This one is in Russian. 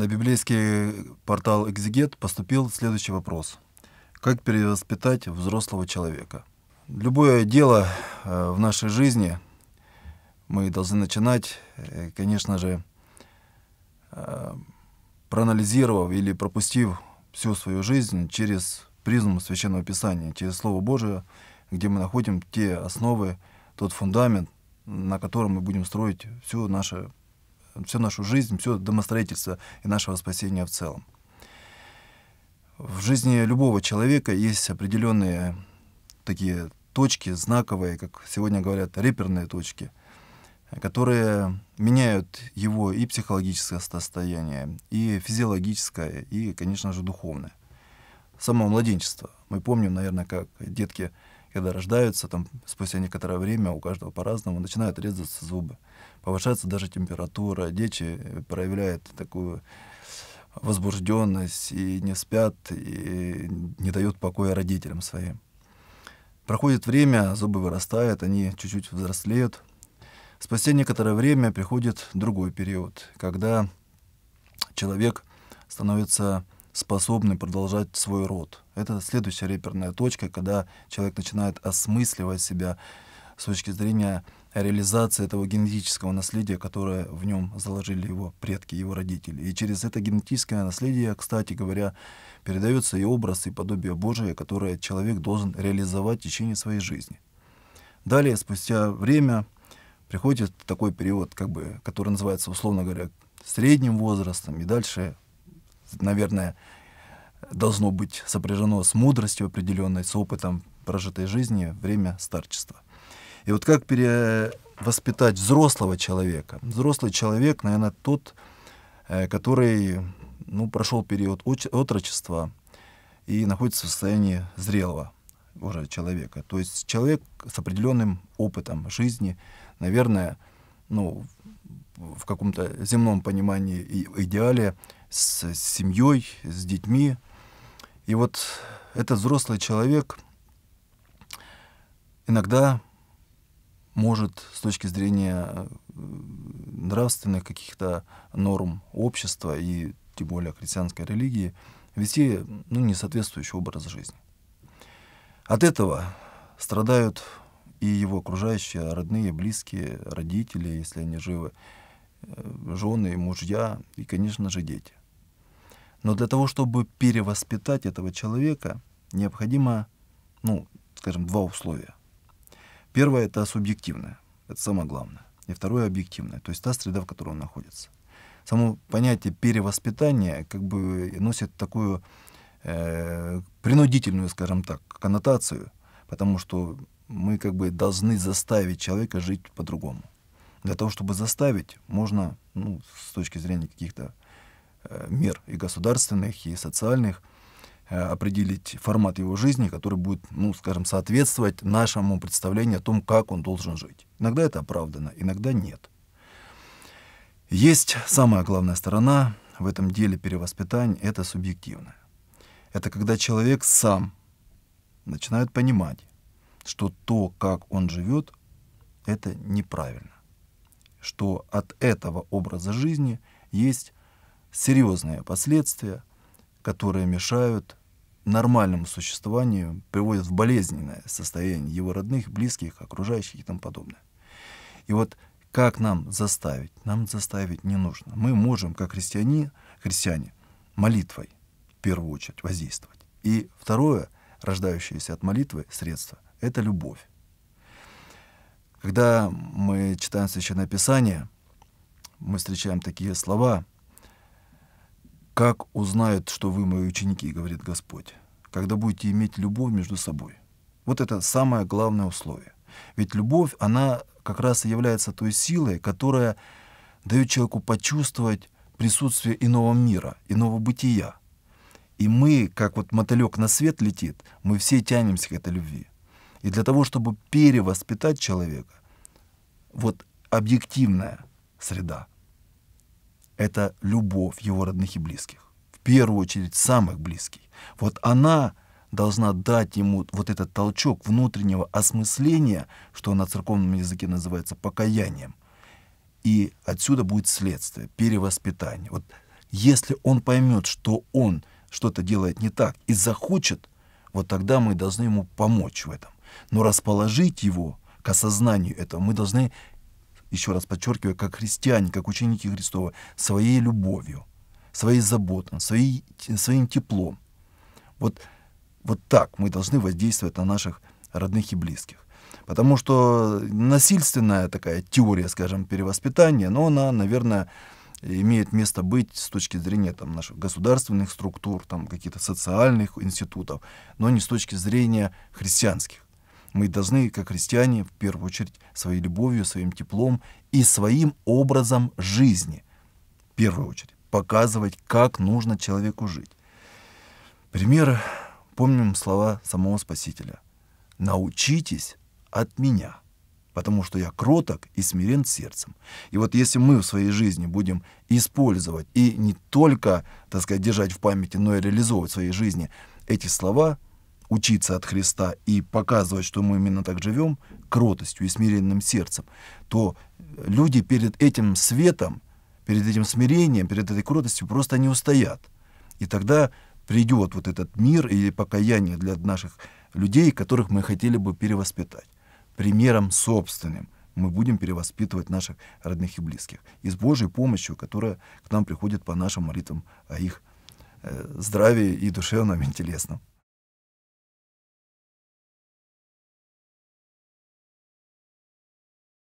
На библейский портал «Экзегет» поступил следующий вопрос. Как перевоспитать взрослого человека? Любое дело э, в нашей жизни мы должны начинать, э, конечно же, э, проанализировав или пропустив всю свою жизнь через призму Священного Писания, через Слово Божие, где мы находим те основы, тот фундамент, на котором мы будем строить всю нашу всю нашу жизнь, все домостроительство и нашего спасения в целом. В жизни любого человека есть определенные такие точки знаковые, как сегодня говорят, реперные точки, которые меняют его и психологическое состояние, и физиологическое, и, конечно же, духовное. С самого младенчества. Мы помним, наверное, как детки когда рождаются, там, спустя некоторое время, у каждого по-разному, начинают резаться зубы. Повышается даже температура, дети проявляют такую возбужденность и не спят, и не дают покоя родителям своим. Проходит время, зубы вырастают, они чуть-чуть взрослеют. Спустя некоторое время приходит другой период, когда человек становится способны продолжать свой род. Это следующая реперная точка, когда человек начинает осмысливать себя с точки зрения реализации этого генетического наследия, которое в нем заложили его предки, его родители. И через это генетическое наследие, кстати говоря, передается и образ, и подобие Божие, которое человек должен реализовать в течение своей жизни. Далее, спустя время, приходит такой период, как бы, который называется, условно говоря, средним возрастом, и дальше наверное, должно быть сопряжено с мудростью определенной, с опытом прожитой жизни, время старчества. И вот как перевоспитать взрослого человека? Взрослый человек, наверное, тот, э, который ну, прошел период отрочества и находится в состоянии зрелого уже человека. То есть человек с определенным опытом жизни, наверное, ну, в каком-то земном понимании и идеале с семьей, с детьми. И вот этот взрослый человек иногда может с точки зрения э, нравственных каких-то норм общества и тем более христианской религии вести ну, несоответствующий образ жизни. От этого страдают и его окружающие, родные, близкие, родители, если они живы, э, жены, мужья и, конечно же, дети. Но для того, чтобы перевоспитать этого человека, необходимо, ну, скажем, два условия. Первое — это субъективное, это самое главное. И второе — объективное, то есть та среда, в которой он находится. Само понятие перевоспитания как бы носит такую э, принудительную, скажем так, коннотацию, потому что мы как бы должны заставить человека жить по-другому. Для того, чтобы заставить, можно, ну, с точки зрения каких-то Э, мер и государственных, и социальных, э, определить формат его жизни, который будет, ну, скажем, соответствовать нашему представлению о том, как он должен жить. Иногда это оправдано, иногда нет. Есть самая главная сторона в этом деле перевоспитания — это субъективное. Это когда человек сам начинает понимать, что то, как он живет, это неправильно. Что от этого образа жизни есть серьезные последствия, которые мешают нормальному существованию, приводят в болезненное состояние его родных, близких, окружающих и тому подобное. И вот как нам заставить? Нам заставить не нужно. Мы можем, как христиане, христиане молитвой в первую очередь воздействовать. И второе, рождающееся от молитвы средство, это любовь. Когда мы читаем Священное Писание, мы встречаем такие слова – как узнают, что вы мои ученики, говорит Господь, когда будете иметь любовь между собой? Вот это самое главное условие. Ведь любовь, она как раз и является той силой, которая дает человеку почувствовать присутствие иного мира, иного бытия. И мы, как вот мотылек на свет летит, мы все тянемся к этой любви. И для того, чтобы перевоспитать человека, вот объективная среда – это любовь его родных и близких. В первую очередь самых близких. Вот она должна дать ему вот этот толчок внутреннего осмысления, что на церковном языке называется покаянием. И отсюда будет следствие, перевоспитание. Вот если он поймет, что он что-то делает не так и захочет, вот тогда мы должны ему помочь в этом. Но расположить его к осознанию этого мы должны еще раз подчеркиваю, как христиане, как ученики Христова, своей любовью, своей заботой, своей, своим теплом. Вот, вот так мы должны воздействовать на наших родных и близких. Потому что насильственная такая теория, скажем, перевоспитания, но она, наверное, имеет место быть с точки зрения там, наших государственных структур, там, каких-то социальных институтов, но не с точки зрения христианских. Мы должны, как христиане, в первую очередь, своей любовью, своим теплом и своим образом жизни, в первую очередь, показывать, как нужно человеку жить. Пример, помним слова самого Спасителя. «Научитесь от меня, потому что я кроток и смирен сердцем». И вот если мы в своей жизни будем использовать и не только, так сказать, держать в памяти, но и реализовывать в своей жизни эти слова – учиться от Христа и показывать, что мы именно так живем, кротостью и смиренным сердцем, то люди перед этим светом, перед этим смирением, перед этой кротостью просто не устоят. И тогда придет вот этот мир или покаяние для наших людей, которых мы хотели бы перевоспитать. Примером собственным мы будем перевоспитывать наших родных и близких. И с Божьей помощью, которая к нам приходит по нашим молитвам о их э, здравии и душевном, и телесном.